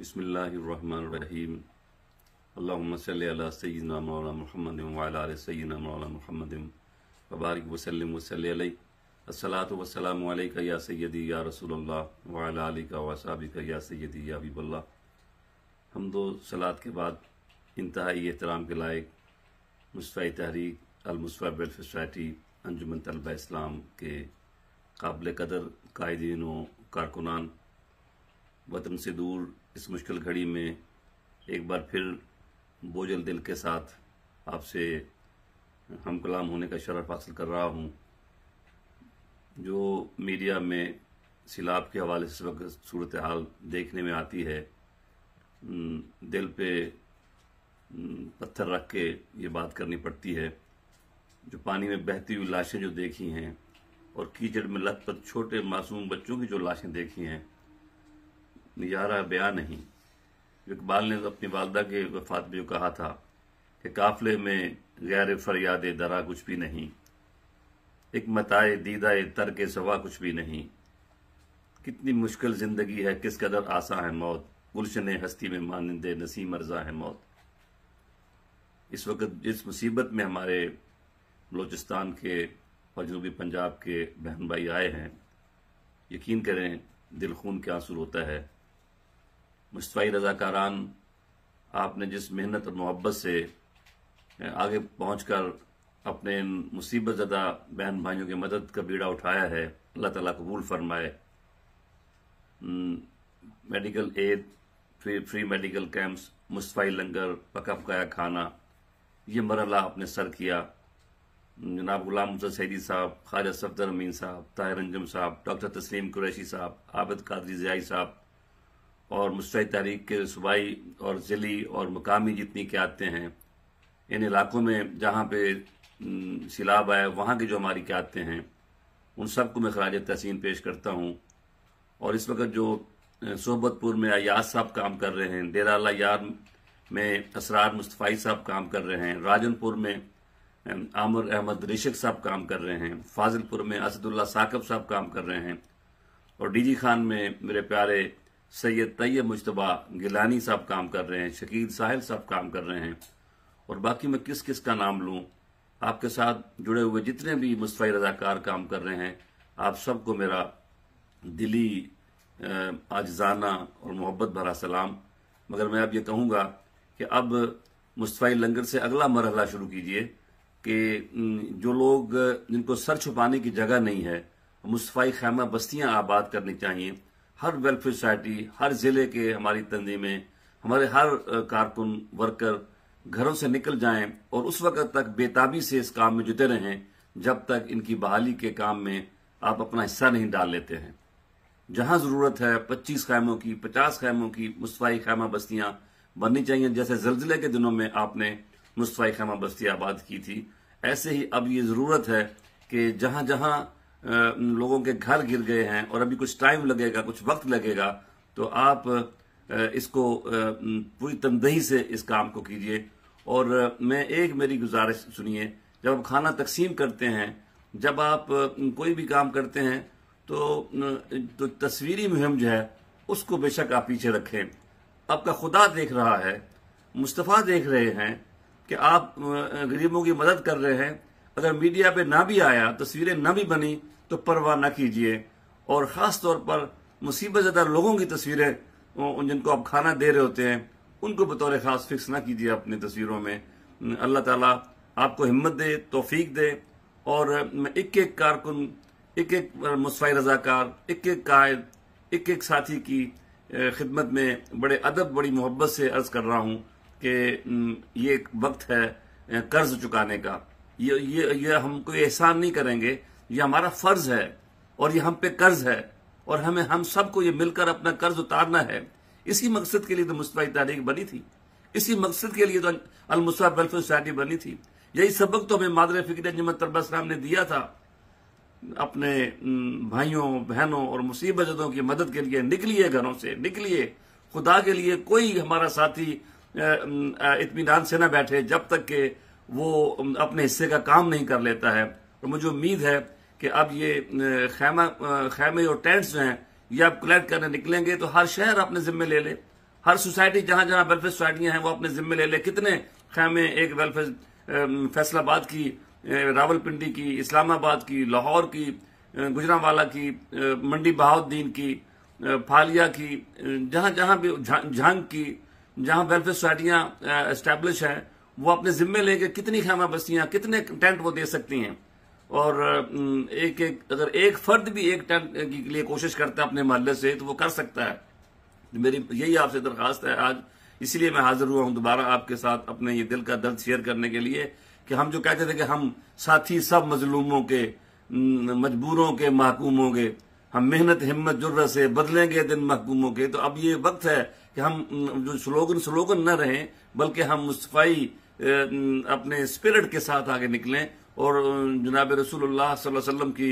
अल्लाहुम्म सल्ली अला सय्यिदना मौलाना व अला वाल सय्यिदना मौलाना व व व बारिक सल्ली अलैहि अस्सलातु व असलात अलैका या सय्यदी या रसूल अल्लाह व अला आलिका व वसाबिक या सय्यदी या हबीब अल्लाह हम दो सलात के बाद इंतहाई एहतराम के लायक मुस्फ़ा तहरीक अल मुस्तफा वेल सोसाइटी अंजुमन तलबा इस्लाम के काबिल कदर कायदीन व कारकुनान वतन से दूर इस मुश्किल घड़ी में एक बार फिर बोझल दिल के साथ आपसे हम कलाम होने का शरफ हासिल कर रहा हूँ जो मीडिया में सैलाब के हवाले से वक्त सूरत हाल देखने में आती है दिल पे पत्थर रख के ये बात करनी पड़ती है जो पानी में बहती हुई लाशें जो देखी हैं और कीचड़ में लथपथ छोटे मासूम बच्चों की जो लाशें देखी हैं निजारा बया नहीं इकबाल ने अपनी वालदा के वफात में कहा था कि काफले में गैर फरियाद दरा कुछ भी नहीं एक मताए दीदा तर के सवा कुछ भी नहीं कितनी मुश्किल जिंदगी है किस कदर आसा है मौत गुलशन हस्ती में मानंदे नसीम अर्जा है मौत इस वक्त जिस मुसीबत में हमारे बलोचिस्तान के और जनूबी पंजाब के बहन भाई आए हैं यकीन करें दिल खून के आंसू होता है मुस्तफ़ी रज़ाकारान आपने जिस मेहनत और मोहब्बत से आगे पहुँच कर अपने इन मुसीबत ज़दा बहन भाइयों की मदद का बीड़ा उठाया है अल्लाह ताला कबूल फरमाए medical aid free free medical camps मुस्तफाई लंगर पका पकाया खाना ये मरला आपने सर किया जनाब गुलाम मुसद सैदी साहब ख्वाजा सफदर अमीन साहब ताहिर अंजम साहब डॉक्टर तस्लीम कुरैशी साहब आबद कादरी जयाई साहब और मुस्तैद तहरीक के सूबाई और ज़िली और मकामी जितनी के आते हैं इन इलाकों में जहाँ पे सैलाब आए वहाँ के जो हमारी के आते हैं उन सबको मैं खराज तहसीन पेश करता हूँ और इस वक्त जो सोहबतपुर में अयाज साहब काम कर रहे हैं डेरा यार में असरार मुस्तफ़ाई साहब काम कर रहे हैं राजनपुर में आमर अहमद रिशक साहब काम कर रहे हैं फाजिलपुर में असदुल्ला साकब साहब काम कर रहे हैं और डीजी खान में मेरे प्यारे सैयद तैयब मुशतबा गिलानी साहब काम कर रहे हैं शकील साहिल साहब काम कर रहे हैं और बाकी मैं किस किस का नाम लूँ आपके साथ जुड़े हुए जितने भी मुस्तफ़ी रजाकार काम कर रहे हैं आप सबको मेरा दिली आजाना और मोहब्बत भरा सलाम मगर मैं अब ये कहूँगा कि अब मुस्तफ़ी लंगर से अगला मरहला शुरू कीजिए कि जो लोग जिनको सर छुपाने की जगह नहीं है मुस्तफ़ी खैमा बस्तियाँ आबाद करनी चाहिए हर वेलफेयर सोसाइटी हर जिले के हमारी तंजीमें हमारे हर कारकुन वर्कर घरों से निकल जाएं और उस वक्त तक बेताबी से इस काम में जुटे रहें जब तक इनकी बहाली के काम में आप अपना हिस्सा नहीं डाल लेते हैं जहां जरूरत है 25 खैमों की 50 खैमों की मुस्तवाई खैमा बस्तियां बननी चाहिए जैसे जलजिले के दिनों में आपने मुस्तवाई खैमा बस्ती आबाद की थी ऐसे ही अब ये ज़रूरत है कि जहां जहां लोगों के घर गिर गए हैं और अभी कुछ टाइम लगेगा कुछ वक्त लगेगा तो आप इसको पूरी तमदही से इस काम को कीजिए और मैं एक मेरी गुजारिश सुनिए जब आप खाना तकसीम करते हैं जब आप कोई भी काम करते हैं तो तो तस्वीरी मुहिम जो है उसको बेशक आप पीछे रखें आपका खुदा देख रहा है मुस्तफ़ा देख रहे हैं कि आप गरीबों की मदद कर रहे हैं अगर मीडिया पे ना भी आया तस्वीरें ना भी बनी तो परवाह ना कीजिए और ख़ास तौर पर मुसीबत ज़्यादा लोगों की तस्वीरें जिनको आप खाना दे रहे होते हैं उनको बतौर ख़ास फिक्स ना कीजिए अपनी तस्वीरों में अल्लाह ताला आपको हिम्मत दे तोफीक दे और एक एक कारकुन एक एक मुस्फ़ाई रज़ाकार एक एक कायद एक एक साथी की खिदमत में बड़े अदब बड़ी मोहब्बत से अर्ज कर रहा हूँ कि ये एक वक्त है कर्ज चुकाने का ये ये ये कोई एहसान नहीं करेंगे ये हमारा फर्ज है और ये हम पे कर्ज है और हमें हम सबको ये मिलकर अपना कर्ज उतारना है इसी मकसद के लिए तो मुस्तफ़ा तारीख बनी थी इसी मकसद के लिए तो अलमुसा वेलफेयर सोसाइटी बनी थी यही सबक तो हमें मादर फिक्र जमत तरबा ने दिया था अपने भाइयों बहनों और मुसीबतों की मदद के लिए निकलिए घरों से निकलिए खुदा के लिए कोई हमारा साथी इतमान से ना बैठे जब तक के वो अपने हिस्से का काम नहीं कर लेता है और मुझे उम्मीद है कि अब ये खैमा खैमे और टेंट्स जो हैं ये अब कलेक्ट करने निकलेंगे तो हर शहर अपने जिम्मे ले ले हर सोसाइटी जहां जहां वेलफेयर सोसाइटियां हैं वो अपने जिम्मे ले ले कितने खैमे एक वेलफेयर फैसलाबाद की रावलपिंडी की इस्लामाबाद की लाहौर की गुजरावाला की मंडी बहाउद्दीन की फालिया की जहां जहां भी झंग की जहां वेलफेयर सोसाइटियां इस्टेब्लिश हैं वो अपने जिम्मे लेंगे कितनी खैमा बस्तियां कितने टेंट वो दे सकती हैं और एक एक अगर एक फर्द भी एक टन के लिए कोशिश करता है अपने मोहल्ले से तो वो कर सकता है मेरी यही आपसे दरखास्त है आज इसलिए मैं हाजिर हुआ हूं दोबारा आपके साथ अपने ये दिल का दर्द शेयर करने के लिए कि हम जो कहते थे कि हम साथी सब मजलूमों के मजबूरों के महकूमों के हम मेहनत हिम्मत जुर्र से बदलेंगे दिन महकूमों के तो अब ये वक्त है कि हम जो स्लोगन स्लोगन न रहें बल्कि हम मुस्तफ़ाई अपने स्पिरिट के साथ आगे निकलें और जनाब रसूल वसम की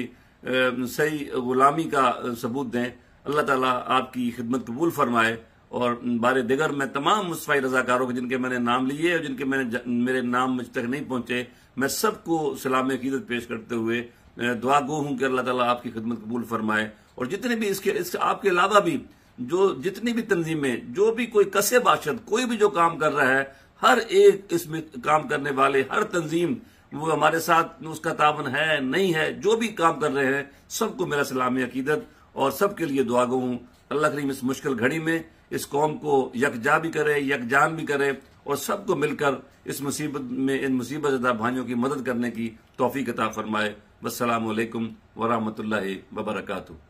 सही गुलामी का सबूत दें अल्लाह ताला आपकी खिदमत कबूल फरमाए और बार दिगर मैं तमाम मुस्फाई रजाकारों के जिनके मैंने नाम लिए और जिनके मैंने मेरे नाम मुझ तक नहीं पहुंचे मैं सबको सलाम अकीदत पेश करते हुए दुआ गो हूं कि अल्लाह ताला आपकी खिदमत कबूल फरमाए और जितने भी इसके इस आपके अलावा भी जो जितनी भी तंजीमें जो भी कोई कसे बाशद कोई भी जो काम कर रहा है हर एक इसमें काम करने वाले हर तंजीम वो हमारे साथ उसका तावन है नहीं है जो भी काम कर रहे हैं सबको मेरा सलाम अकीदत और सबके लिए दुआ गो हूँ अल्लाह करीम इस मुश्किल घड़ी में इस कौम को यकजा भी करे यकजान भी करे और सबको मिलकर इस मुसीबत में इन मुसीबत अदा भाइयों की मदद करने की तोफ़ी कता फरमाए वरहमत वरहमल वबरकू